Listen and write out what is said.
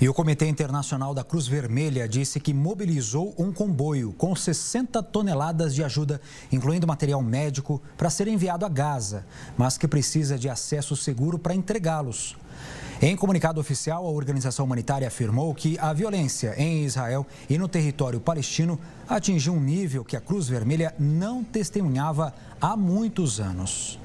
E o Comitê Internacional da Cruz Vermelha disse que mobilizou um comboio com 60 toneladas de ajuda, incluindo material médico, para ser enviado a Gaza, mas que precisa de acesso seguro para entregá-los. Em comunicado oficial, a organização humanitária afirmou que a violência em Israel e no território palestino atingiu um nível que a Cruz Vermelha não testemunhava há muitos anos.